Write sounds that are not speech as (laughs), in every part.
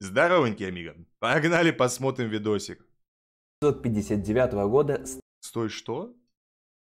Здоровенький, амиго. Погнали посмотрим видосик. 1959 года... Стой, что?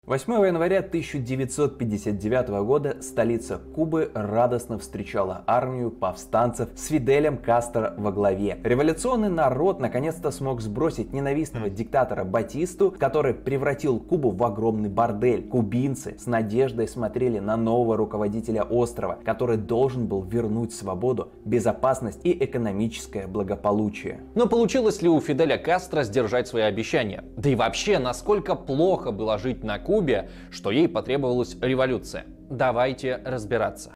8 января 1959 года столица Кубы радостно встречала армию повстанцев с Фиделем Кастро во главе. Революционный народ наконец-то смог сбросить ненавистного диктатора Батисту, который превратил Кубу в огромный бордель. Кубинцы с надеждой смотрели на нового руководителя острова, который должен был вернуть свободу, безопасность и экономическое благополучие. Но получилось ли у Фиделя Кастро сдержать свои обещания? Да и вообще, насколько плохо было жить на Кубе, Кубе, что ей потребовалась революция. Давайте разбираться.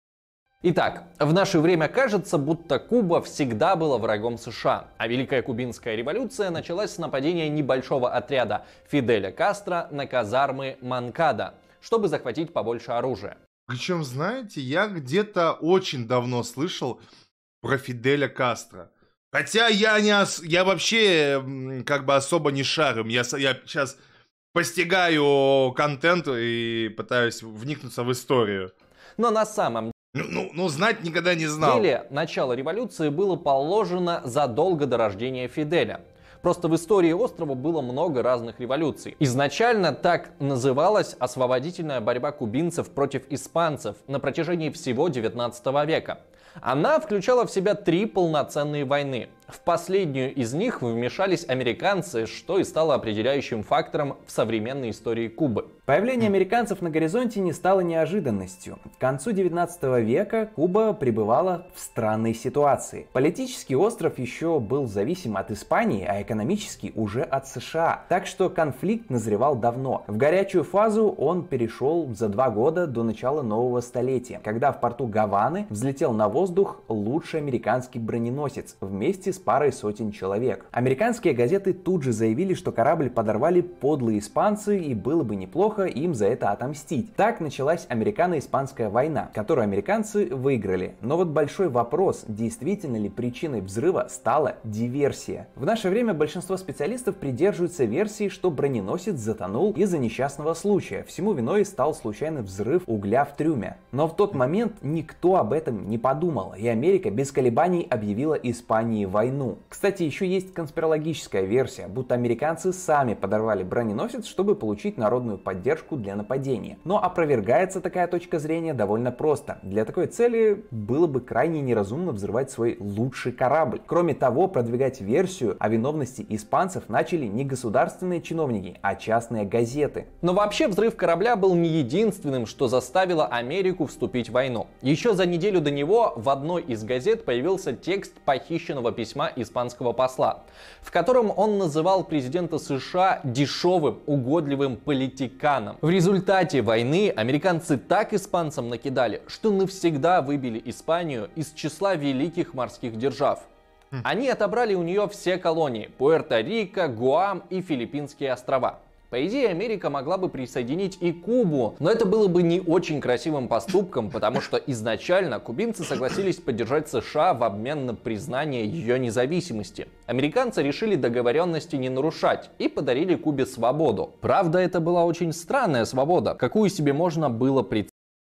Итак, в наше время кажется, будто Куба всегда была врагом США, а Великая Кубинская революция началась с нападения небольшого отряда Фиделя Кастро на казармы Манкада, чтобы захватить побольше оружия. Причем, знаете, я где-то очень давно слышал про Фиделя Кастро. Хотя я, не ос... я вообще как бы особо не шарю. Я, я сейчас постигаю контент и пытаюсь вникнуться в историю. Но на самом ну, ну, ну, знать никогда не знал. Деле, начало революции было положено задолго до рождения Фиделя. Просто в истории острова было много разных революций. Изначально так называлась освободительная борьба кубинцев против испанцев на протяжении всего 19 века. Она включала в себя три полноценные войны в последнюю из них вмешались американцы, что и стало определяющим фактором в современной истории Кубы. Появление американцев на горизонте не стало неожиданностью. К концу 19 века Куба пребывала в странной ситуации. Политический остров еще был зависим от Испании, а экономически уже от США. Так что конфликт назревал давно. В горячую фазу он перешел за два года до начала нового столетия, когда в порту Гаваны взлетел на воздух лучший американский броненосец вместе с парой сотен человек. Американские газеты тут же заявили, что корабль подорвали подлые испанцы и было бы неплохо им за это отомстить. Так началась американо-испанская война, которую американцы выиграли. Но вот большой вопрос, действительно ли причиной взрыва стала диверсия. В наше время большинство специалистов придерживаются версии, что броненосец затонул из-за несчастного случая. Всему виной стал случайный взрыв угля в трюме. Но в тот момент никто об этом не подумал, и Америка без колебаний объявила Испании войну войну. Кстати, еще есть конспирологическая версия, будто американцы сами подорвали броненосец, чтобы получить народную поддержку для нападения. Но опровергается такая точка зрения довольно просто. Для такой цели было бы крайне неразумно взрывать свой лучший корабль. Кроме того, продвигать версию о виновности испанцев начали не государственные чиновники, а частные газеты. Но вообще взрыв корабля был не единственным, что заставило Америку вступить в войну. Еще за неделю до него в одной из газет появился текст похищенного письма письма испанского посла, в котором он называл президента США дешевым, угодливым политиканом. В результате войны американцы так испанцам накидали, что навсегда выбили Испанию из числа великих морских держав. Хм. Они отобрали у нее все колонии – Пуэрто-Рико, Гуам и Филиппинские острова – по идее, Америка могла бы присоединить и Кубу, но это было бы не очень красивым поступком, потому что изначально кубинцы согласились поддержать США в обмен на признание ее независимости. Американцы решили договоренности не нарушать и подарили Кубе свободу. Правда, это была очень странная свобода, какую себе можно было представить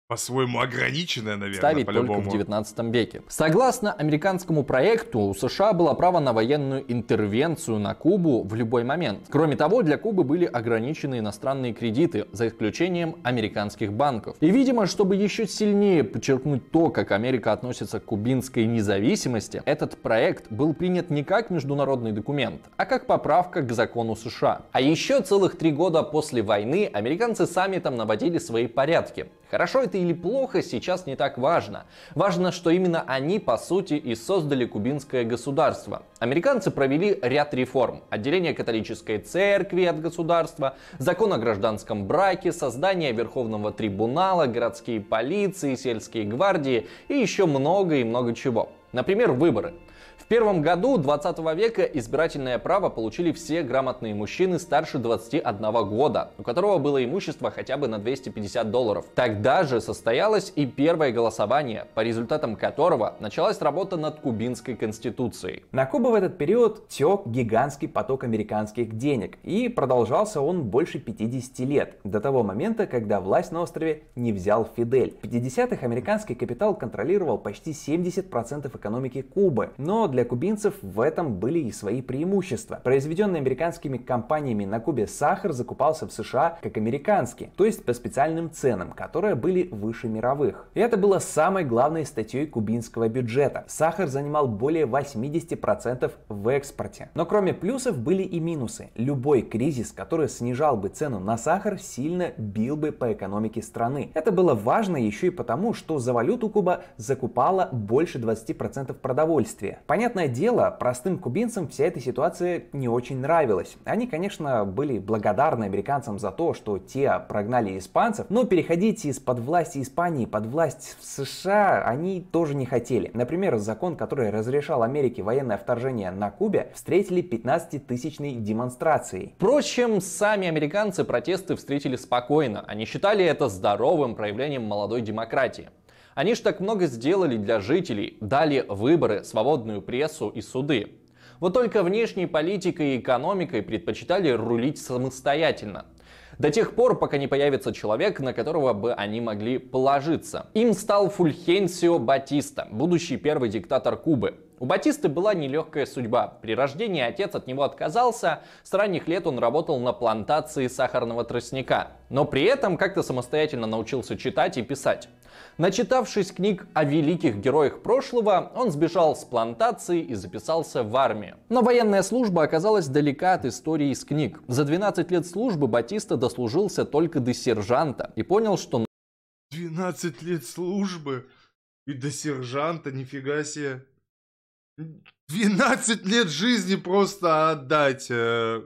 по-своему ограниченное наверное, ставить по только в 19 веке. Согласно американскому проекту, у США было право на военную интервенцию на Кубу в любой момент. Кроме того, для Кубы были ограничены иностранные кредиты, за исключением американских банков. И, видимо, чтобы еще сильнее подчеркнуть то, как Америка относится к кубинской независимости, этот проект был принят не как международный документ, а как поправка к закону США. А еще целых три года после войны американцы сами там наводили свои порядки. Хорошо это или плохо, сейчас не так важно. Важно, что именно они, по сути, и создали кубинское государство. Американцы провели ряд реформ. Отделение католической церкви от государства, закон о гражданском браке, создание Верховного трибунала, городские полиции, сельские гвардии и еще много и много чего. Например, выборы. В первом году 20 века избирательное право получили все грамотные мужчины старше 21 года, у которого было имущество хотя бы на 250 долларов. Тогда же состоялось и первое голосование, по результатам которого началась работа над Кубинской конституцией. На Кубу в этот период тек гигантский поток американских денег, и продолжался он больше 50 лет, до того момента, когда власть на острове не взял Фидель. В 50-х американский капитал контролировал почти 70% экономики Кубы, но для для кубинцев в этом были и свои преимущества. Произведенный американскими компаниями на Кубе сахар закупался в США как американский, то есть по специальным ценам, которые были выше мировых. И это было самой главной статьей кубинского бюджета. Сахар занимал более 80% в экспорте. Но кроме плюсов были и минусы. Любой кризис, который снижал бы цену на сахар, сильно бил бы по экономике страны. Это было важно еще и потому, что за валюту Куба закупала больше 20% продовольствия. Понятно, Понятное дело, простым кубинцам вся эта ситуация не очень нравилась. Они, конечно, были благодарны американцам за то, что те прогнали испанцев, но переходить из-под власти Испании под власть в США они тоже не хотели. Например, закон, который разрешал Америке военное вторжение на Кубе, встретили 15-тысячной демонстрацией. Впрочем, сами американцы протесты встретили спокойно. Они считали это здоровым проявлением молодой демократии. Они ж так много сделали для жителей, дали выборы, свободную прессу и суды. Вот только внешней политикой и экономикой предпочитали рулить самостоятельно. До тех пор, пока не появится человек, на которого бы они могли положиться. Им стал Фульхенсио Батиста, будущий первый диктатор Кубы. У Батисты была нелегкая судьба. При рождении отец от него отказался, с ранних лет он работал на плантации сахарного тростника, но при этом как-то самостоятельно научился читать и писать. Начитавшись книг о великих героях прошлого, он сбежал с плантации и записался в армию. Но военная служба оказалась далека от истории из книг. За 12 лет службы Батиста дослужился только до сержанта и понял, что... 12 лет службы и до сержанта, нифига себе. 12 лет жизни просто отдать э,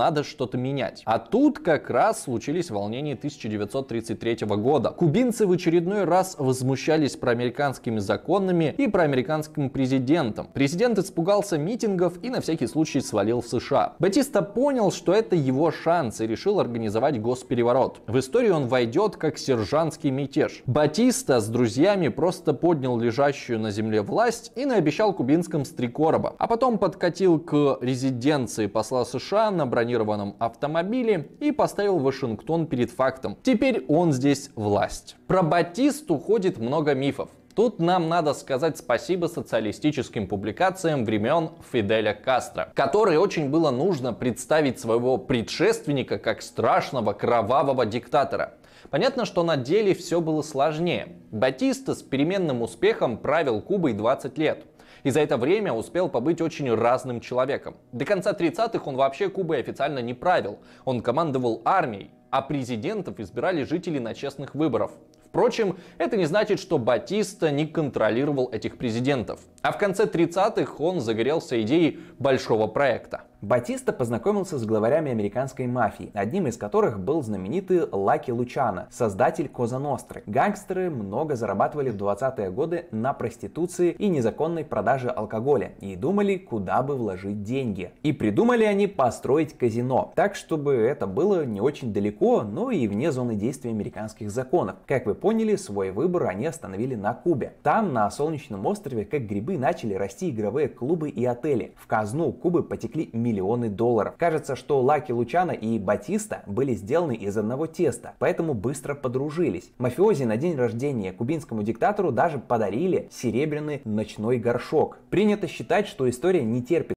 надо что-то менять. А тут как раз случились волнения 1933 года. Кубинцы в очередной раз возмущались проамериканскими законами и проамериканским президентом. Президент испугался митингов и на всякий случай свалил в США. Батиста понял, что это его шанс и решил организовать госпереворот. В историю он войдет как сержантский мятеж. Батиста с друзьями просто поднял лежащую на земле власть и наобещал кубинским стрекороба. А потом подкатил к резиденции посла США, набрать бронированном автомобиле и поставил Вашингтон перед фактом. Теперь он здесь власть. Про Батист уходит много мифов. Тут нам надо сказать спасибо социалистическим публикациям времен Фиделя Кастро, которой очень было нужно представить своего предшественника как страшного кровавого диктатора. Понятно, что на деле все было сложнее. Батиста с переменным успехом правил Кубой 20 лет и за это время успел побыть очень разным человеком. До конца 30-х он вообще Кубой официально не правил, он командовал армией, а президентов избирали жители на честных выборах. Впрочем, это не значит, что Батиста не контролировал этих президентов. А в конце 30-х он загорелся идеей большого проекта. Батиста познакомился с главарями американской мафии, одним из которых был знаменитый Лаки Лучано, создатель Коза Ностры. Гангстеры много зарабатывали в 20-е годы на проституции и незаконной продаже алкоголя и думали, куда бы вложить деньги. И придумали они построить казино, так чтобы это было не очень далеко, но и вне зоны действия американских законов. Как вы поняли, свой выбор они остановили на Кубе. Там, на Солнечном острове, как грибы, начали расти игровые клубы и отели. В казну Кубы потекли миллионы миллионы долларов. Кажется, что Лаки Лучана и Батиста были сделаны из одного теста, поэтому быстро подружились. Мафиози на день рождения кубинскому диктатору даже подарили серебряный ночной горшок. Принято считать, что история не терпит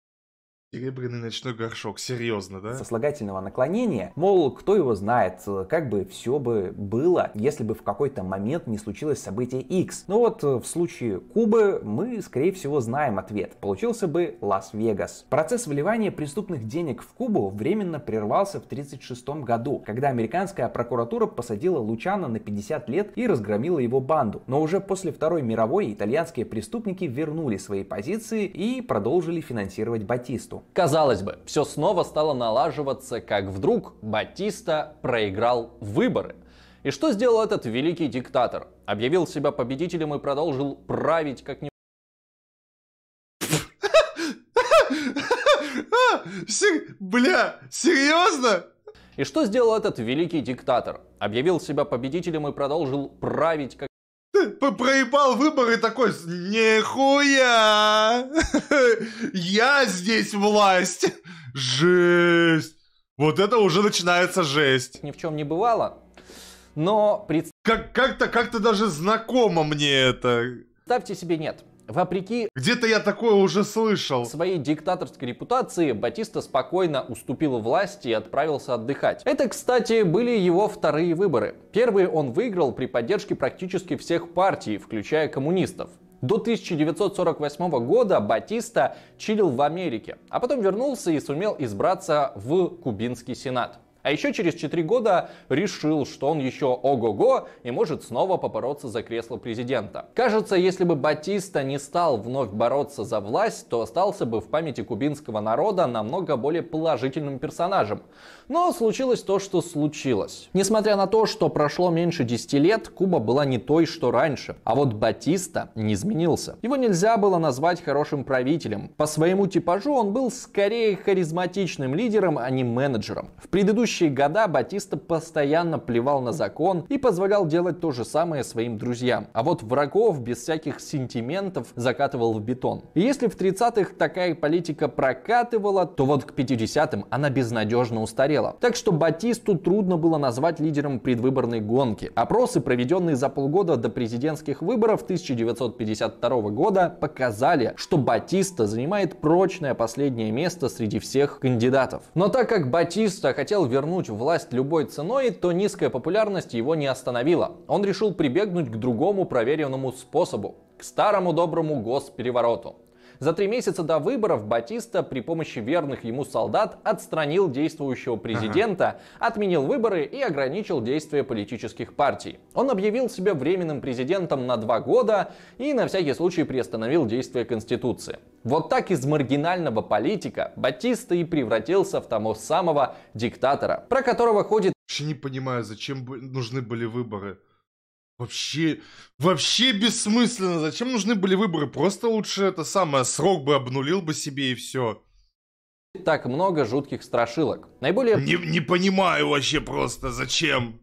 Серебряный ночной горшок, серьезно, да? Сослагательного наклонения, мол, кто его знает, э, как бы все бы было, если бы в какой-то момент не случилось событие X. Но вот э, в случае Кубы мы, скорее всего, знаем ответ. Получился бы Лас-Вегас. Процесс вливания преступных денег в Кубу временно прервался в 1936 году, когда американская прокуратура посадила Лучана на 50 лет и разгромила его банду. Но уже после Второй мировой итальянские преступники вернули свои позиции и продолжили финансировать Батисту. Батисту. Казалось бы, все снова стало налаживаться, как вдруг Батиста проиграл выборы. И что сделал этот великий диктатор? Объявил себя победителем и продолжил править как не... Бля, серьезно? И что сделал этот великий диктатор? Объявил себя победителем и продолжил править как проебал выборы такой, нихуя, я здесь власть, жесть. Вот это уже начинается жесть. Ни в чем не бывало, но... Как- как-то, как-то даже знакомо мне это. Ставьте себе нет. Вопреки... Где-то я такое уже слышал. Своей диктаторской репутации Батиста спокойно уступил власти и отправился отдыхать. Это, кстати, были его вторые выборы. Первые он выиграл при поддержке практически всех партий, включая коммунистов. До 1948 года Батиста чилил в Америке, а потом вернулся и сумел избраться в Кубинский сенат. А еще через 4 года решил, что он еще ого-го и может снова побороться за кресло президента. Кажется, если бы Батиста не стал вновь бороться за власть, то остался бы в памяти кубинского народа намного более положительным персонажем. Но случилось то, что случилось. Несмотря на то, что прошло меньше 10 лет, Куба была не той, что раньше. А вот Батиста не изменился. Его нельзя было назвать хорошим правителем. По своему типажу он был скорее харизматичным лидером, а не менеджером. В предыдущем предыдущие года Батиста постоянно плевал на закон и позволял делать то же самое своим друзьям. А вот врагов без всяких сентиментов закатывал в бетон. И если в 30-х такая политика прокатывала, то вот к 50-м она безнадежно устарела. Так что Батисту трудно было назвать лидером предвыборной гонки. Опросы, проведенные за полгода до президентских выборов 1952 года, показали, что Батиста занимает прочное последнее место среди всех кандидатов. Но так как Батиста хотел вернуться вернуть власть любой ценой, то низкая популярность его не остановила. Он решил прибегнуть к другому проверенному способу – к старому доброму госперевороту. За три месяца до выборов Батиста при помощи верных ему солдат отстранил действующего президента, ага. отменил выборы и ограничил действия политических партий. Он объявил себя временным президентом на два года и на всякий случай приостановил действие Конституции. Вот так из маргинального политика Батиста и превратился в того самого диктатора, про которого ходит... Вообще не понимаю, зачем нужны были выборы. Вообще, вообще бессмысленно. Зачем нужны были выборы? Просто лучше это самое, срок бы обнулил бы себе и все. Так много жутких страшилок. Наиболее... Не, не понимаю вообще просто, зачем?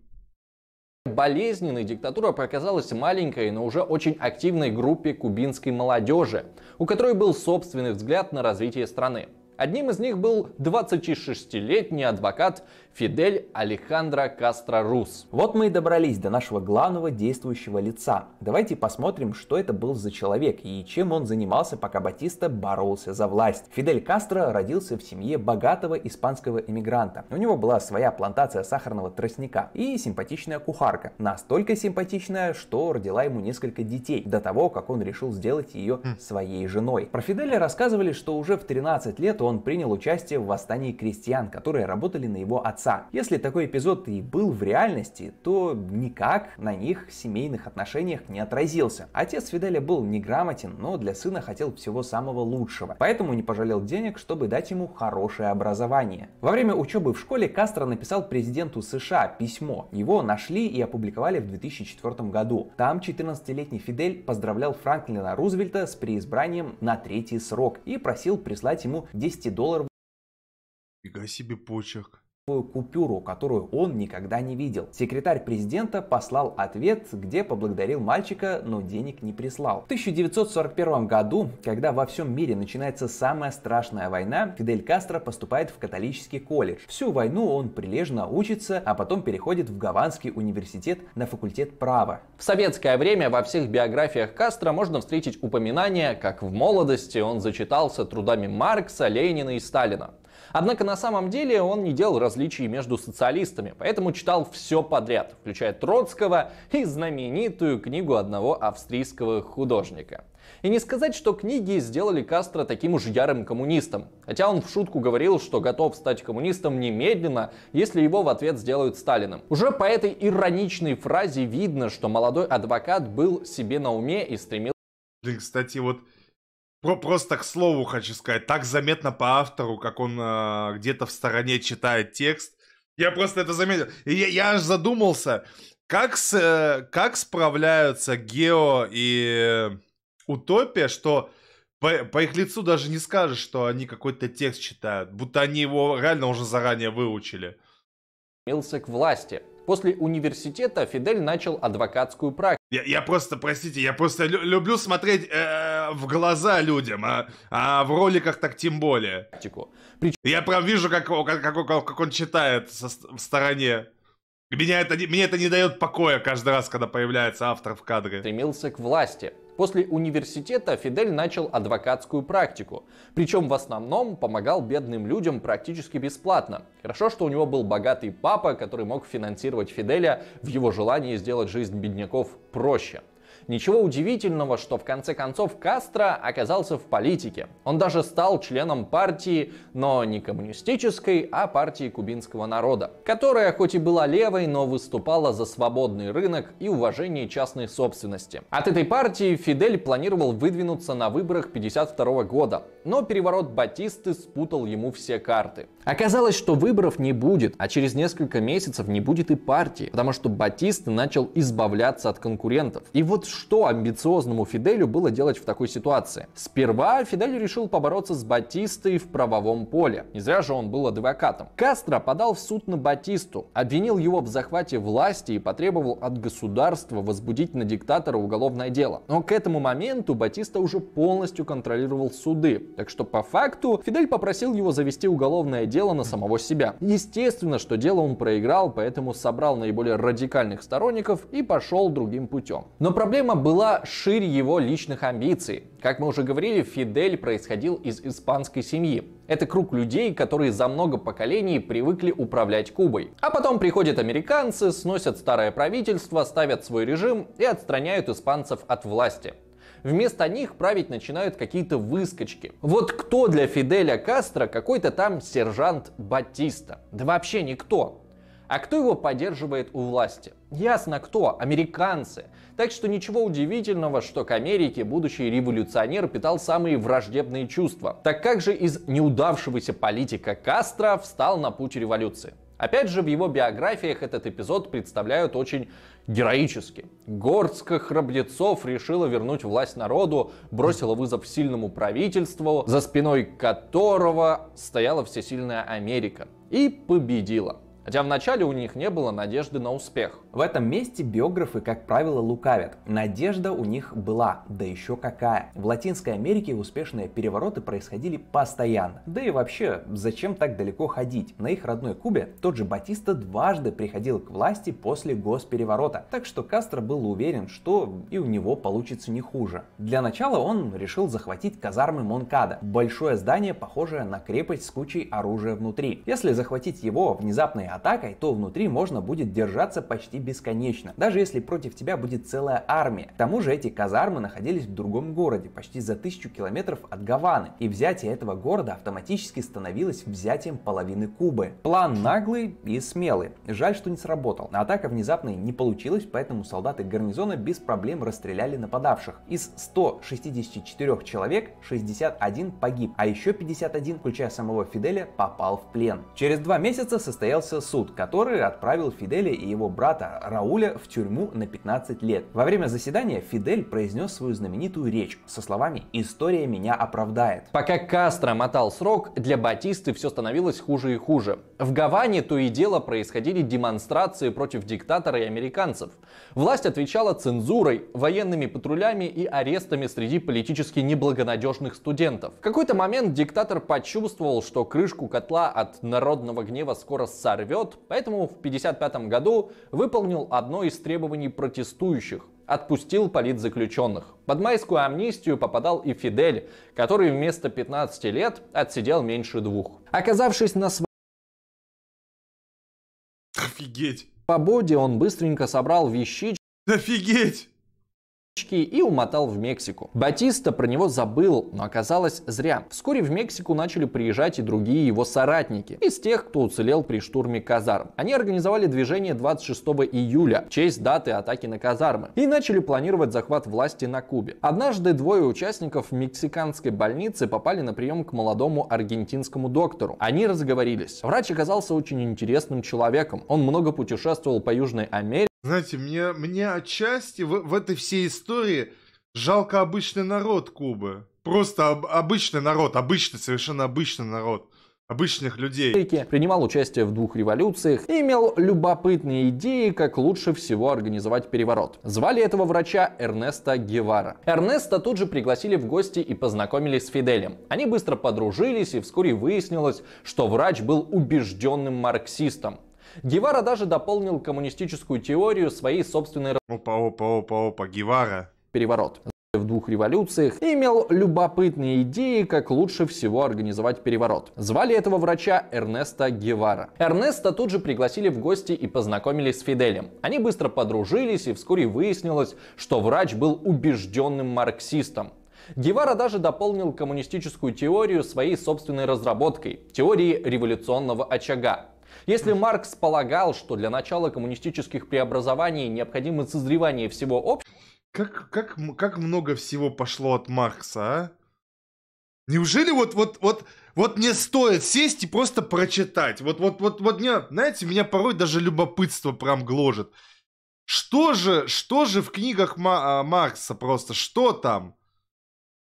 Болезненной диктатура показалась маленькой, но уже очень активной группе кубинской молодежи, у которой был собственный взгляд на развитие страны. Одним из них был 26-летний адвокат Фидель Алехандро Кастро Рус. Вот мы и добрались до нашего главного действующего лица. Давайте посмотрим, что это был за человек и чем он занимался, пока Батиста боролся за власть. Фидель Кастро родился в семье богатого испанского иммигранта. У него была своя плантация сахарного тростника и симпатичная кухарка. Настолько симпатичная, что родила ему несколько детей до того, как он решил сделать ее хм. своей женой. Про Фиделя рассказывали, что уже в 13 лет что он принял участие в восстании крестьян, которые работали на его отца. Если такой эпизод и был в реальности, то никак на них семейных отношениях не отразился. Отец Фиделя был неграмотен, но для сына хотел всего самого лучшего, поэтому не пожалел денег, чтобы дать ему хорошее образование. Во время учебы в школе Кастро написал президенту США письмо. Его нашли и опубликовали в 2004 году. Там 14-летний Фидель поздравлял Франклина Рузвельта с преизбранием на третий срок и просил прислать ему 10 200 долларов. Фига себе почек купюру, которую он никогда не видел. Секретарь президента послал ответ, где поблагодарил мальчика, но денег не прислал. В 1941 году, когда во всем мире начинается самая страшная война, Фидель Кастро поступает в католический колледж. Всю войну он прилежно учится, а потом переходит в Гаванский университет на факультет права. В советское время во всех биографиях Кастро можно встретить упоминания, как в молодости он зачитался трудами Маркса, Ленина и Сталина. Однако на самом деле он не делал различий между социалистами, поэтому читал все подряд, включая Троцкого и знаменитую книгу одного австрийского художника. И не сказать, что книги сделали Кастро таким уж ярым коммунистом. Хотя он в шутку говорил, что готов стать коммунистом немедленно, если его в ответ сделают Сталиным. Уже по этой ироничной фразе видно, что молодой адвокат был себе на уме и стремился... Кстати, вот про просто к слову хочу сказать, так заметно по автору, как он э, где-то в стороне читает текст. Я просто это заметил. И я, я аж задумался, как, с, э, как справляются Гео и Утопия, что по, по их лицу даже не скажешь, что они какой-то текст читают, будто они его реально уже заранее выучили. Мился к власти. После университета Фидель начал адвокатскую практику. Я, я просто, простите, я просто лю- люблю смотреть э, в глаза людям, а, а в роликах так тем более. Причем... Я прям вижу, как, как, как, как он читает со, в стороне. Меня это, мне это не дает покоя каждый раз, когда появляется автор в кадре. Стремился к власти. После университета Фидель начал адвокатскую практику. Причем в основном помогал бедным людям практически бесплатно. Хорошо, что у него был богатый папа, который мог финансировать Фиделя в его желании сделать жизнь бедняков проще. Ничего удивительного, что в конце концов Кастро оказался в политике. Он даже стал членом партии, но не коммунистической, а партии кубинского народа, которая хоть и была левой, но выступала за свободный рынок и уважение частной собственности. От этой партии Фидель планировал выдвинуться на выборах 52 года, но переворот Батисты спутал ему все карты. Оказалось, что выборов не будет, а через несколько месяцев не будет и партии, потому что Батисты начал избавляться от конкурентов. И вот что амбициозному Фиделю было делать в такой ситуации? Сперва Фидель решил побороться с Батистой в правовом поле. Не зря же он был адвокатом. Кастро подал в суд на Батисту, обвинил его в захвате власти и потребовал от государства возбудить на диктатора уголовное дело. Но к этому моменту Батиста уже полностью контролировал суды, так что по факту Фидель попросил его завести уголовное дело на самого себя. Естественно, что дело он проиграл, поэтому собрал наиболее радикальных сторонников и пошел другим путем. Но проблема Проблема была шире его личных амбиций. Как мы уже говорили, Фидель происходил из испанской семьи. Это круг людей, которые за много поколений привыкли управлять Кубой. А потом приходят американцы, сносят старое правительство, ставят свой режим и отстраняют испанцев от власти. Вместо них править начинают какие-то выскочки. Вот кто для Фиделя Кастро какой-то там сержант Батиста? Да вообще никто. А кто его поддерживает у власти? Ясно кто, американцы. Так что ничего удивительного, что к Америке будущий революционер питал самые враждебные чувства. Так как же из неудавшегося политика Кастро встал на путь революции? Опять же, в его биографиях этот эпизод представляют очень героически. Горстка храбрецов решила вернуть власть народу, бросила вызов сильному правительству, за спиной которого стояла всесильная Америка. И победила. Хотя вначале у них не было надежды на успех. В этом месте биографы, как правило, лукавят. Надежда у них была, да еще какая. В Латинской Америке успешные перевороты происходили постоянно. Да и вообще, зачем так далеко ходить? На их родной Кубе тот же Батиста дважды приходил к власти после госпереворота, так что Кастро был уверен, что и у него получится не хуже. Для начала он решил захватить казармы Монкада, большое здание, похожее на крепость с кучей оружия внутри. Если захватить его внезапной атакой, то внутри можно будет держаться почти бесконечно, даже если против тебя будет целая армия. К тому же эти казармы находились в другом городе, почти за тысячу километров от Гаваны, и взятие этого города автоматически становилось взятием половины Кубы. План наглый и смелый. Жаль, что не сработал. Атака внезапной не получилась, поэтому солдаты гарнизона без проблем расстреляли нападавших. Из 164 человек 61 погиб, а еще 51, включая самого Фиделя, попал в плен. Через два месяца состоялся суд, который отправил Фиделя и его брата Рауля в тюрьму на 15 лет. Во время заседания Фидель произнес свою знаменитую речь со словами «История меня оправдает». Пока Кастро мотал срок, для Батисты все становилось хуже и хуже. В Гаване то и дело происходили демонстрации против диктатора и американцев. Власть отвечала цензурой, военными патрулями и арестами среди политически неблагонадежных студентов. В какой-то момент диктатор почувствовал, что крышку котла от народного гнева скоро сорвет, поэтому в 1955 году выполнил выполнил одно из требований протестующих отпустил политзаключенных. Под майскую амнистию попадал и Фидель, который вместо 15 лет отсидел меньше двух. Оказавшись на свободе... Офигеть! свободе он быстренько собрал вещи... Офигеть! и умотал в Мексику. Батиста про него забыл, но оказалось зря. Вскоре в Мексику начали приезжать и другие его соратники, из тех, кто уцелел при штурме казарм. Они организовали движение 26 июля в честь даты атаки на казармы и начали планировать захват власти на Кубе. Однажды двое участников мексиканской больницы попали на прием к молодому аргентинскому доктору. Они разговорились. Врач оказался очень интересным человеком. Он много путешествовал по Южной Америке, знаете, мне, мне отчасти в, в этой всей истории жалко обычный народ Кубы. Просто об, обычный народ, обычный, совершенно обычный народ обычных людей. Принимал участие в двух революциях и имел любопытные идеи, как лучше всего организовать переворот. Звали этого врача Эрнеста Гевара. Эрнеста тут же пригласили в гости и познакомились с Фиделем. Они быстро подружились и вскоре выяснилось, что врач был убежденным марксистом. Гевара даже дополнил коммунистическую теорию своей собственной... Опа, опа, опа, опа, Гевара. Переворот в двух революциях, имел любопытные идеи, как лучше всего организовать переворот. Звали этого врача Эрнеста Гевара. Эрнеста тут же пригласили в гости и познакомились с Фиделем. Они быстро подружились, и вскоре выяснилось, что врач был убежденным марксистом. Гевара даже дополнил коммунистическую теорию своей собственной разработкой – теории революционного очага. Если Маркс полагал, что для начала коммунистических преобразований необходимо созревание всего общества... Как, как, как много всего пошло от Маркса, а? Неужели вот, вот, вот, вот не стоит сесть и просто прочитать? Вот, вот, вот, вот, не, знаете, меня порой даже любопытство прям гложет. Что же, что же в книгах Ма а, Маркса просто, что там?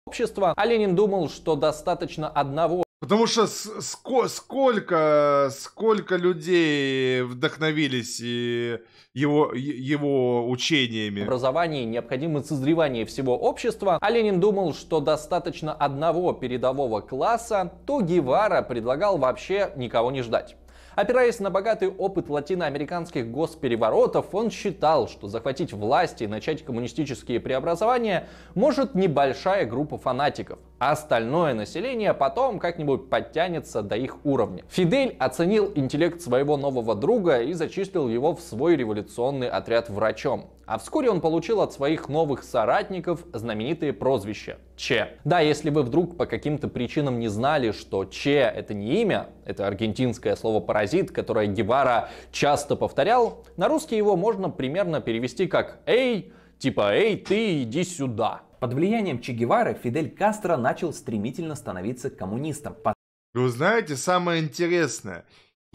Общество, а Ленин думал, что достаточно одного Потому что ско сколько, сколько людей вдохновились его, его учениями. Образование необходимо созревание всего общества, а Ленин думал, что достаточно одного передового класса, то Гевара предлагал вообще никого не ждать. Опираясь на богатый опыт латиноамериканских госпереворотов, он считал, что захватить власть и начать коммунистические преобразования может небольшая группа фанатиков, а остальное население потом как-нибудь подтянется до их уровня. Фидель оценил интеллект своего нового друга и зачислил его в свой революционный отряд врачом. А вскоре он получил от своих новых соратников знаменитые прозвища Че. Да, если вы вдруг по каким-то причинам не знали, что Че это не имя, это аргентинское слово паразит, которое Гевара часто повторял, на русский его можно примерно перевести как «Эй, типа «Эй, ты иди сюда». Под влиянием Че Гевары Фидель Кастро начал стремительно становиться коммунистом. Вы знаете, самое интересное,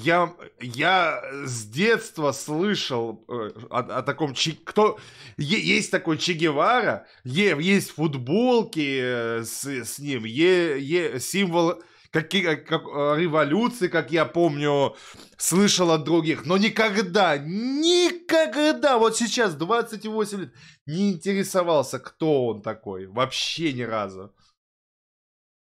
я, я с детства слышал э, о, о таком Че... Кто... Есть такой Че Гевара, есть футболки э, с, с ним, е, е, символ э, как, как, революции, как я помню, слышал от других. Но никогда, никогда, вот сейчас 28 лет, не интересовался, кто он такой. Вообще ни разу.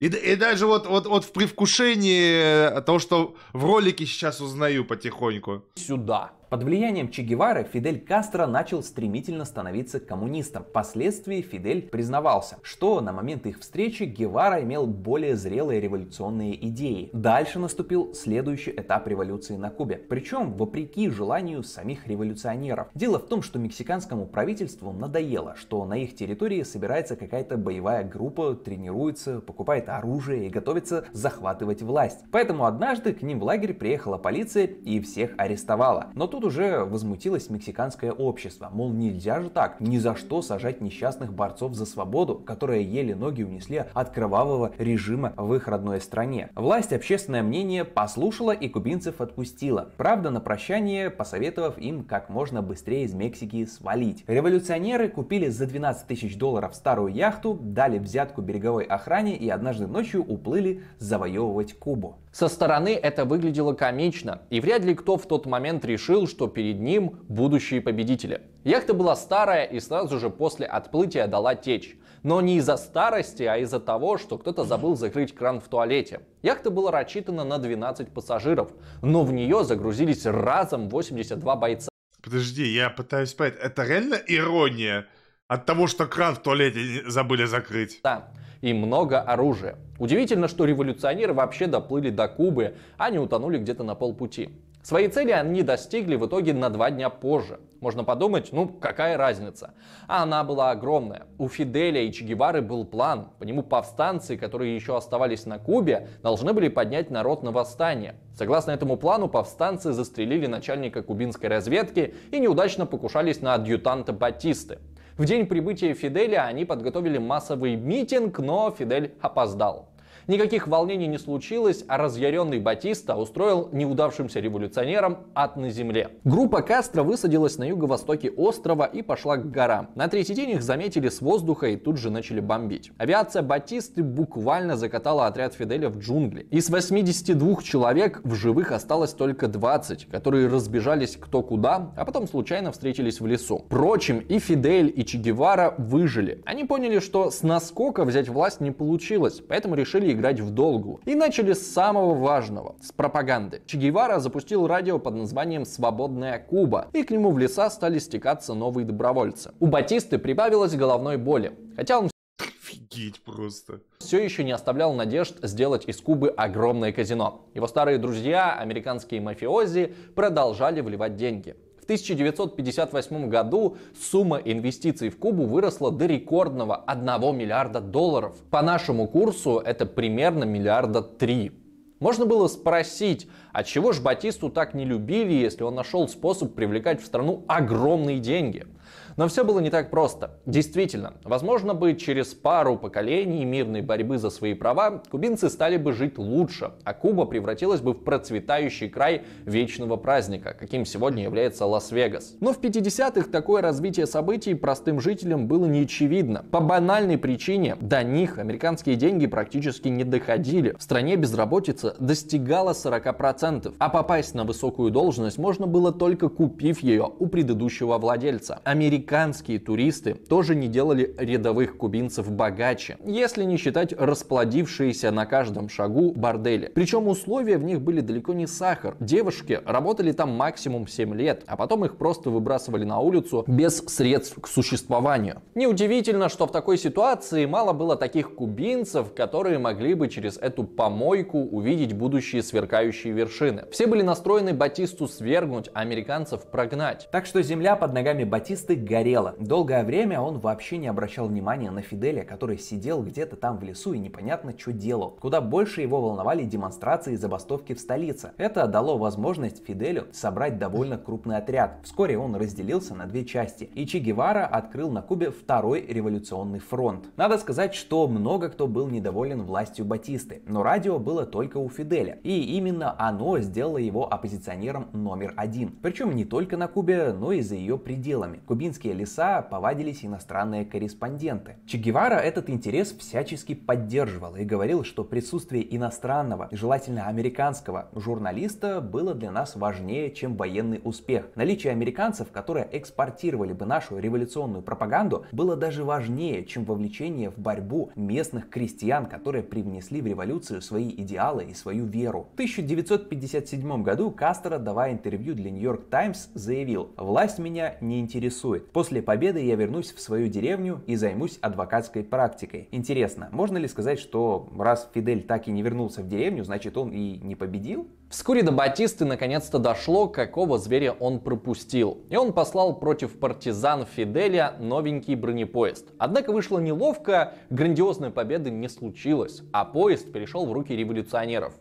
И, и даже вот, вот, вот в привкушении э, того, что в ролике сейчас узнаю потихоньку. Сюда. Под влиянием Че Гевары Фидель Кастро начал стремительно становиться коммунистом. Впоследствии Фидель признавался, что на момент их встречи Гевара имел более зрелые революционные идеи. Дальше наступил следующий этап революции на Кубе. Причем вопреки желанию самих революционеров. Дело в том, что мексиканскому правительству надоело, что на их территории собирается какая-то боевая группа, тренируется, покупает оружие и готовится захватывать власть. Поэтому однажды к ним в лагерь приехала полиция и всех арестовала. Но тут Тут уже возмутилось мексиканское общество, мол, нельзя же так, ни за что сажать несчастных борцов за свободу, которые еле ноги унесли от кровавого режима в их родной стране. Власть общественное мнение послушала и кубинцев отпустила. Правда, на прощание, посоветовав им как можно быстрее из Мексики свалить. Революционеры купили за 12 тысяч долларов старую яхту, дали взятку береговой охране и однажды ночью уплыли завоевывать Кубу. Со стороны это выглядело комично, и вряд ли кто в тот момент решил, что перед ним будущие победители. Яхта была старая и сразу же после отплытия дала течь. Но не из-за старости, а из-за того, что кто-то забыл закрыть кран в туалете. Яхта была рассчитана на 12 пассажиров, но в нее загрузились разом 82 бойца. Подожди, я пытаюсь понять, это реально ирония от того, что кран в туалете забыли закрыть? Да, и много оружия. Удивительно, что революционеры вообще доплыли до Кубы, а не утонули где-то на полпути. Свои цели они достигли в итоге на два дня позже. Можно подумать, ну какая разница. А она была огромная. У Фиделя и Че Гевары был план. По нему повстанцы, которые еще оставались на Кубе, должны были поднять народ на восстание. Согласно этому плану, повстанцы застрелили начальника кубинской разведки и неудачно покушались на адъютанта Батисты. В день прибытия Фиделя они подготовили массовый митинг, но Фидель опоздал. Никаких волнений не случилось, а разъяренный Батиста устроил неудавшимся революционерам ад на земле. Группа Кастро высадилась на юго-востоке острова и пошла к горам. На третий день их заметили с воздуха и тут же начали бомбить. Авиация Батисты буквально закатала отряд Фиделя в джунгли. Из 82 человек в живых осталось только 20, которые разбежались кто куда, а потом случайно встретились в лесу. Впрочем, и Фидель, и Че Гевара выжили. Они поняли, что с наскока взять власть не получилось, поэтому решили играть в долгу И начали с самого важного, с пропаганды. Че Гевара запустил радио под названием «Свободная Куба», и к нему в леса стали стекаться новые добровольцы. У Батисты прибавилось головной боли, хотя он Офигеть просто. Все еще не оставлял надежд сделать из Кубы огромное казино. Его старые друзья, американские мафиози, продолжали вливать деньги. В 1958 году сумма инвестиций в Кубу выросла до рекордного 1 миллиарда долларов. По нашему курсу это примерно миллиарда три. Можно было спросить, а чего ж Батисту так не любили, если он нашел способ привлекать в страну огромные деньги – но все было не так просто. Действительно, возможно бы через пару поколений мирной борьбы за свои права кубинцы стали бы жить лучше, а Куба превратилась бы в процветающий край вечного праздника, каким сегодня является Лас-Вегас. Но в 50-х такое развитие событий простым жителям было не очевидно. По банальной причине до них американские деньги практически не доходили. В стране безработица достигала 40%, а попасть на высокую должность можно было только купив ее у предыдущего владельца. Америка американские туристы тоже не делали рядовых кубинцев богаче, если не считать расплодившиеся на каждом шагу бордели. Причем условия в них были далеко не сахар. Девушки работали там максимум 7 лет, а потом их просто выбрасывали на улицу без средств к существованию. Неудивительно, что в такой ситуации мало было таких кубинцев, которые могли бы через эту помойку увидеть будущие сверкающие вершины. Все были настроены Батисту свергнуть, а американцев прогнать. Так что земля под ногами Батисты горело. Долгое время он вообще не обращал внимания на Фиделя, который сидел где-то там в лесу и непонятно что делал. Куда больше его волновали демонстрации и забастовки в столице. Это дало возможность Фиделю собрать довольно крупный отряд. Вскоре он разделился на две части, и Че Гевара открыл на Кубе второй революционный фронт. Надо сказать, что много кто был недоволен властью Батисты, но радио было только у Фиделя, и именно оно сделало его оппозиционером номер один. Причем не только на Кубе, но и за ее пределами. Кубинский кубинские леса повадились иностранные корреспонденты. Че Гевара этот интерес всячески поддерживал и говорил, что присутствие иностранного, желательно американского, журналиста было для нас важнее, чем военный успех. Наличие американцев, которые экспортировали бы нашу революционную пропаганду, было даже важнее, чем вовлечение в борьбу местных крестьян, которые привнесли в революцию свои идеалы и свою веру. В 1957 году Кастро, давая интервью для Нью-Йорк Таймс, заявил «Власть меня не интересует. После победы я вернусь в свою деревню и займусь адвокатской практикой. Интересно, можно ли сказать, что раз Фидель так и не вернулся в деревню, значит он и не победил? Вскоре до Батисты наконец-то дошло, какого зверя он пропустил. И он послал против партизан Фиделя новенький бронепоезд. Однако вышло неловко, грандиозной победы не случилось, а поезд перешел в руки революционеров.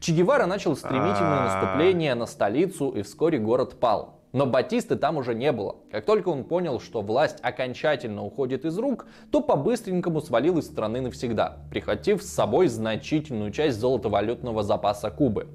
Че Гевара начал стремительное а. наступление на столицу и вскоре город пал. Но Батисты там уже не было. Как только он понял, что власть окончательно уходит из рук, то по-быстренькому свалил из страны навсегда, прихватив с собой значительную часть золотовалютного запаса Кубы.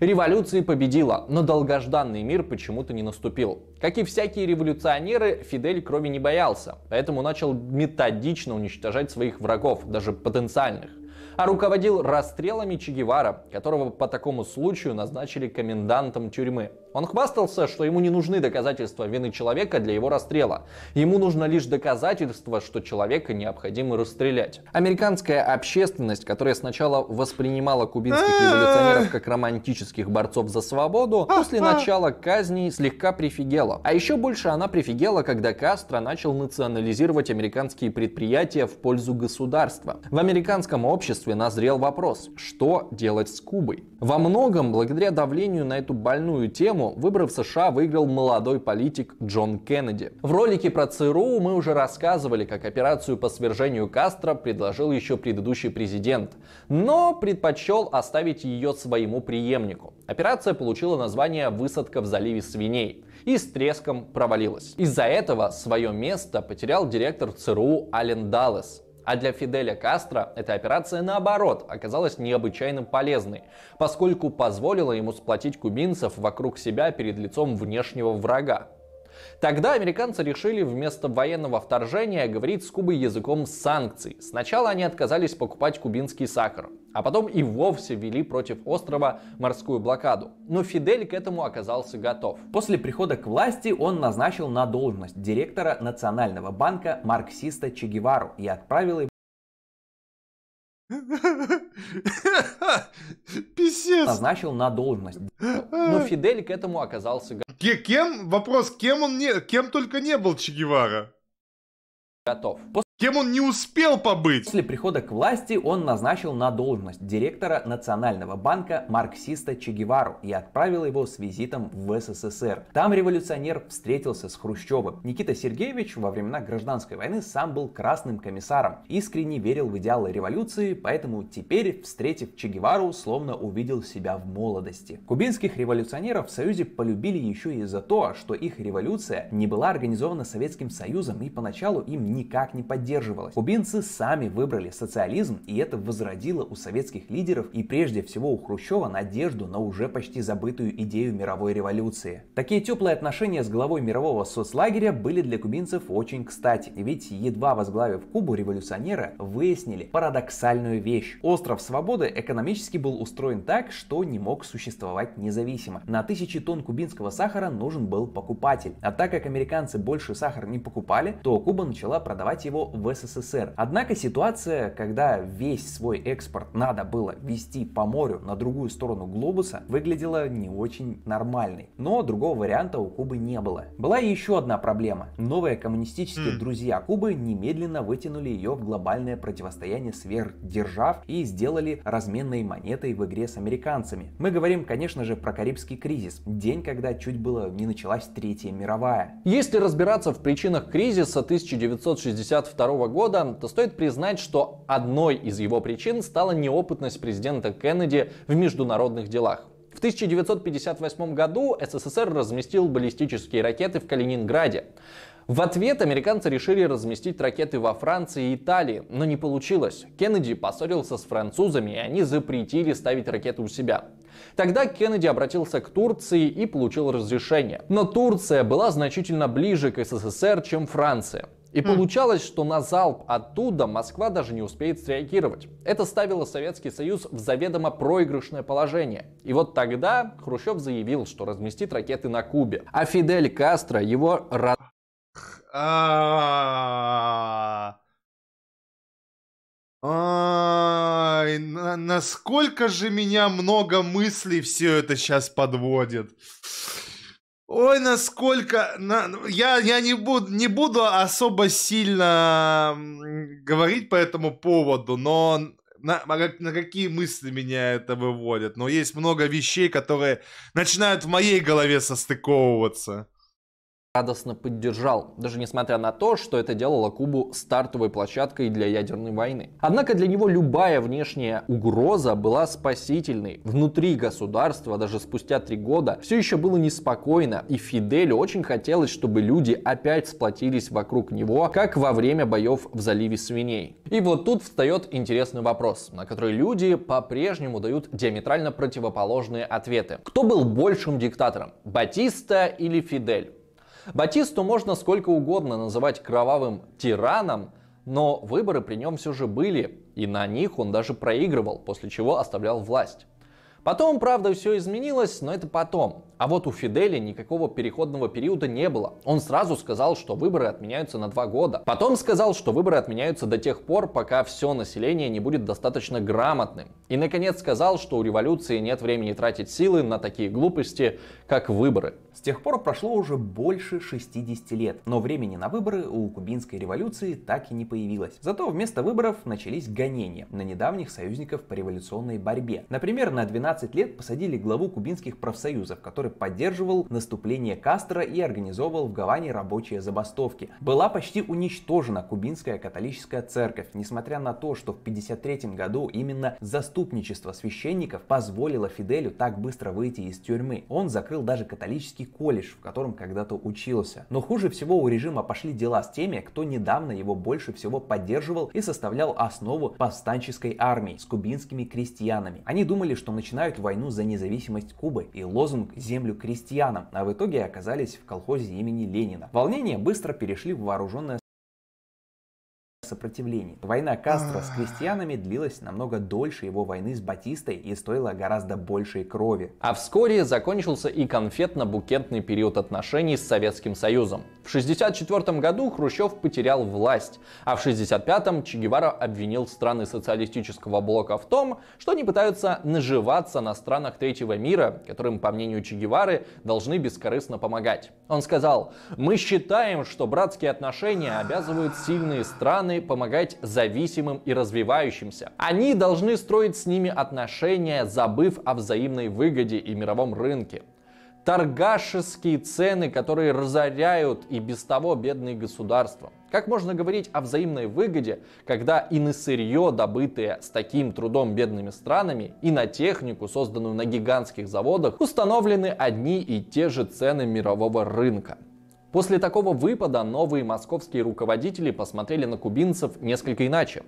Революция победила, но долгожданный мир почему-то не наступил. Как и всякие революционеры, Фидель крови не боялся, поэтому начал методично уничтожать своих врагов, даже потенциальных а руководил расстрелами Че Гевара, которого по такому случаю назначили комендантом тюрьмы. Он хвастался, что ему не нужны доказательства вины человека для его расстрела. Ему нужно лишь доказательство, что человека необходимо расстрелять. Американская общественность, которая сначала воспринимала кубинских революционеров как романтических борцов за свободу, после начала казней слегка прифигела. А еще больше она прифигела, когда Кастро начал национализировать американские предприятия в пользу государства. В американском обществе назрел вопрос, что делать с Кубой? Во многом, благодаря давлению на эту больную тему, по выборы в США выиграл молодой политик Джон Кеннеди. В ролике про ЦРУ мы уже рассказывали, как операцию по свержению Кастро предложил еще предыдущий президент, но предпочел оставить ее своему преемнику. Операция получила название «Высадка в заливе свиней» и с треском провалилась. Из-за этого свое место потерял директор ЦРУ Ален Даллас. А для Фиделя Кастро эта операция, наоборот, оказалась необычайно полезной, поскольку позволила ему сплотить кубинцев вокруг себя перед лицом внешнего врага. Тогда американцы решили вместо военного вторжения говорить с Кубой языком санкций. Сначала они отказались покупать кубинский сахар, а потом и вовсе ввели против острова морскую блокаду. Но Фидель к этому оказался готов. После прихода к власти он назначил на должность директора Национального банка марксиста Че Гевару и отправил его (laughs) Писец. назначил на должность. (laughs) Но Фидель к этому оказался готов. Кем? Вопрос, кем он не, кем только не был Че Гевара? Готов кем он не успел побыть. После прихода к власти он назначил на должность директора Национального банка марксиста Че Гевару и отправил его с визитом в СССР. Там революционер встретился с Хрущевым. Никита Сергеевич во времена гражданской войны сам был красным комиссаром, искренне верил в идеалы революции, поэтому теперь, встретив Че Гевару, словно увидел себя в молодости. Кубинских революционеров в Союзе полюбили еще и за то, что их революция не была организована Советским Союзом и поначалу им никак не поддерживалась поддерживалось. Кубинцы сами выбрали социализм, и это возродило у советских лидеров и прежде всего у Хрущева надежду на уже почти забытую идею мировой революции. Такие теплые отношения с главой мирового соцлагеря были для кубинцев очень кстати, ведь едва возглавив Кубу, революционера, выяснили парадоксальную вещь. Остров Свободы экономически был устроен так, что не мог существовать независимо. На тысячи тонн кубинского сахара нужен был покупатель. А так как американцы больше сахар не покупали, то Куба начала продавать его в СССР. Однако ситуация, когда весь свой экспорт надо было вести по морю на другую сторону глобуса, выглядела не очень нормальной. Но другого варианта у Кубы не было. Была и еще одна проблема. Новые коммунистические mm. друзья Кубы немедленно вытянули ее в глобальное противостояние сверхдержав и сделали разменной монетой в игре с американцами. Мы говорим, конечно же, про Карибский кризис, день, когда чуть было не началась Третья мировая. Если разбираться в причинах кризиса 1962 1992 года, то стоит признать, что одной из его причин стала неопытность президента Кеннеди в международных делах. В 1958 году СССР разместил баллистические ракеты в Калининграде. В ответ американцы решили разместить ракеты во Франции и Италии, но не получилось. Кеннеди поссорился с французами, и они запретили ставить ракеты у себя. Тогда Кеннеди обратился к Турции и получил разрешение. Но Турция была значительно ближе к СССР, чем Франция. И хм. получалось, что на залп оттуда Москва даже не успеет среагировать. Это ставило Советский Союз в заведомо проигрышное положение. И вот тогда Хрущев заявил, что разместит ракеты на Кубе. А Фидель Кастро его раз... А. Ай, насколько же меня много мыслей все это сейчас подводит. Ой, насколько... На... Я, я не, буду, не буду особо сильно говорить по этому поводу, но на, на какие мысли меня это выводит. Но есть много вещей, которые начинают в моей голове состыковываться радостно поддержал, даже несмотря на то, что это делало Кубу стартовой площадкой для ядерной войны. Однако для него любая внешняя угроза была спасительной. Внутри государства, даже спустя три года, все еще было неспокойно, и Фиделю очень хотелось, чтобы люди опять сплотились вокруг него, как во время боев в заливе свиней. И вот тут встает интересный вопрос, на который люди по-прежнему дают диаметрально противоположные ответы. Кто был большим диктатором, Батиста или Фидель? Батисту можно сколько угодно называть кровавым тираном, но выборы при нем все же были, и на них он даже проигрывал, после чего оставлял власть. Потом, правда, все изменилось, но это потом. А вот у Фиделя никакого переходного периода не было. Он сразу сказал, что выборы отменяются на два года. Потом сказал, что выборы отменяются до тех пор, пока все население не будет достаточно грамотным. И, наконец, сказал, что у революции нет времени тратить силы на такие глупости, как выборы. С тех пор прошло уже больше 60 лет, но времени на выборы у кубинской революции так и не появилось. Зато вместо выборов начались гонения на недавних союзников по революционной борьбе. Например, на 12 лет посадили главу кубинских профсоюзов, который поддерживал наступление Кастро и организовывал в Гаване рабочие забастовки. Была почти уничтожена кубинская католическая церковь, несмотря на то, что в 1953 году именно заступничество священников позволило Фиделю так быстро выйти из тюрьмы. Он закрыл даже католический колледж, в котором когда-то учился. Но хуже всего у режима пошли дела с теми, кто недавно его больше всего поддерживал и составлял основу повстанческой армии с кубинскими крестьянами. Они думали, что начинают войну за независимость Кубы, и лозунг землю крестьянам, а в итоге оказались в колхозе имени Ленина. Волнения быстро перешли в вооруженное сопротивлении. Война Кастро с крестьянами длилась намного дольше его войны с Батистой и стоила гораздо большей крови. А вскоре закончился и конфетно-букетный период отношений с Советским Союзом. В 1964 году Хрущев потерял власть, а в 1965-м Че Гевара обвинил страны социалистического блока в том, что они пытаются наживаться на странах третьего мира, которым, по мнению Че Гевары, должны бескорыстно помогать. Он сказал, мы считаем, что братские отношения обязывают сильные страны помогать зависимым и развивающимся. Они должны строить с ними отношения, забыв о взаимной выгоде и мировом рынке. Торгашеские цены, которые разоряют и без того бедные государства. Как можно говорить о взаимной выгоде, когда и на сырье, добытое с таким трудом бедными странами, и на технику, созданную на гигантских заводах, установлены одни и те же цены мирового рынка? После такого выпада новые московские руководители посмотрели на кубинцев несколько иначе.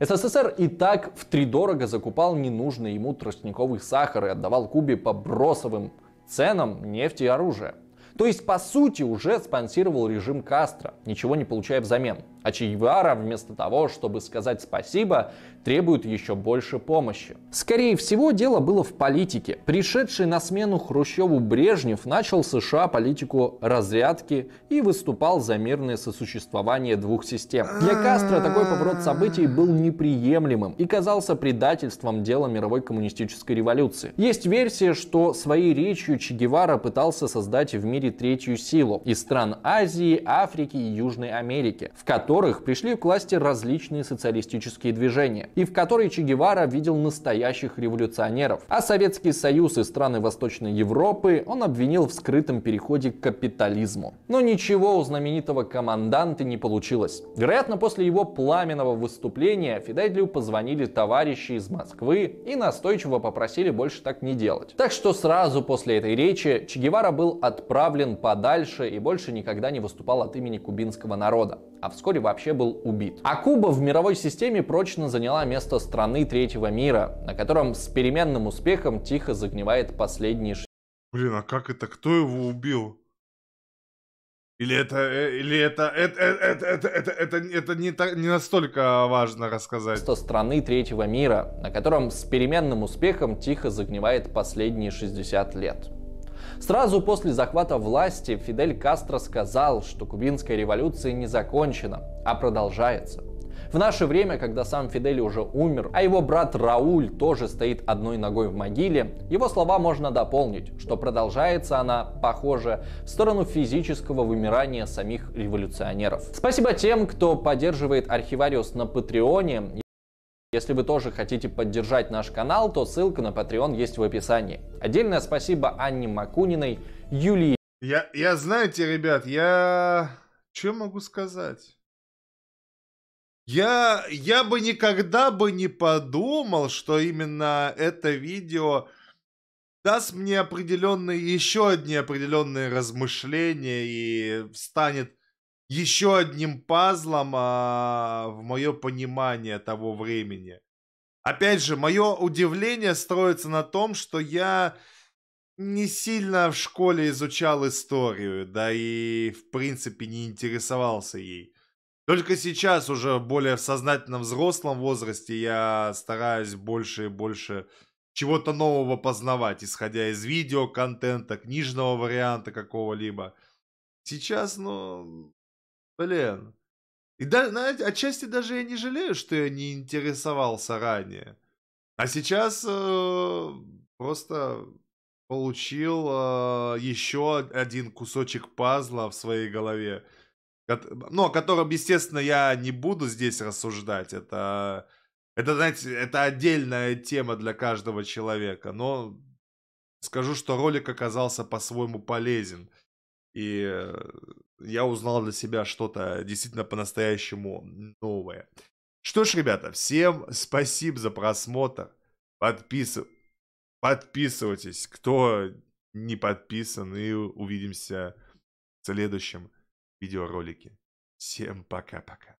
СССР и так втридорого закупал ненужный ему тростниковый сахар и отдавал Кубе по бросовым ценам нефти и оружие. То есть, по сути, уже спонсировал режим Кастро, ничего не получая взамен. А Чьевара вместо того, чтобы сказать спасибо, требует еще больше помощи. Скорее всего, дело было в политике. Пришедший на смену Хрущеву Брежнев начал США политику разрядки и выступал за мирное сосуществование двух систем. Для Кастро такой поворот событий был неприемлемым и казался предательством дела мировой коммунистической революции. Есть версия, что своей речью Че Гевара пытался создать в мире третью силу из стран Азии, Африки и Южной Америки, в которой которых пришли к власти различные социалистические движения, и в которой Че Гевара видел настоящих революционеров. А Советский Союз и страны Восточной Европы он обвинил в скрытом переходе к капитализму. Но ничего у знаменитого команданта не получилось. Вероятно, после его пламенного выступления Фиделю позвонили товарищи из Москвы и настойчиво попросили больше так не делать. Так что сразу после этой речи Че Гевара был отправлен подальше и больше никогда не выступал от имени кубинского народа. А вскоре вообще был убит. А Куба в мировой системе прочно заняла место страны третьего мира, на котором с переменным успехом тихо загнивает последний ш... Блин, а как это? Кто его убил? Или это, э, или это, это, это, это, э, э, это, это, это не, так, не настолько важно рассказать. Что страны третьего мира, на котором с переменным успехом тихо загнивает последние 60 лет. Сразу после захвата власти Фидель Кастро сказал, что кубинская революция не закончена, а продолжается. В наше время, когда сам Фидель уже умер, а его брат Рауль тоже стоит одной ногой в могиле, его слова можно дополнить, что продолжается она, похоже, в сторону физического вымирания самих революционеров. Спасибо тем, кто поддерживает Архивариус на Патреоне. Если вы тоже хотите поддержать наш канал, то ссылка на Patreon есть в описании. Отдельное спасибо Анне Макуниной, Юлии. Я, я знаете, ребят, я... Что могу сказать? Я, я бы никогда бы не подумал, что именно это видео даст мне определенные, еще одни определенные размышления и станет еще одним пазлом а, в мое понимание того времени. Опять же, мое удивление строится на том, что я не сильно в школе изучал историю, да и в принципе не интересовался ей. Только сейчас, уже более в сознательном взрослом возрасте, я стараюсь больше и больше чего-то нового познавать, исходя из видеоконтента, книжного варианта какого-либо. Сейчас, ну, Блин. И да, знаете, отчасти даже я не жалею, что я не интересовался ранее. А сейчас э, просто получил э, а, еще один кусочек пазла в своей голове. Ну, о котором, естественно, я не буду здесь рассуждать. Это, это, знаете, это отдельная тема для каждого человека. Но скажу, что ролик оказался по-своему полезен. И э, я узнал для себя что-то действительно по-настоящему новое. Что ж, ребята, всем спасибо за просмотр. Подпис... Подписывайтесь, кто не подписан, и увидимся в следующем видеоролике. Всем пока-пока.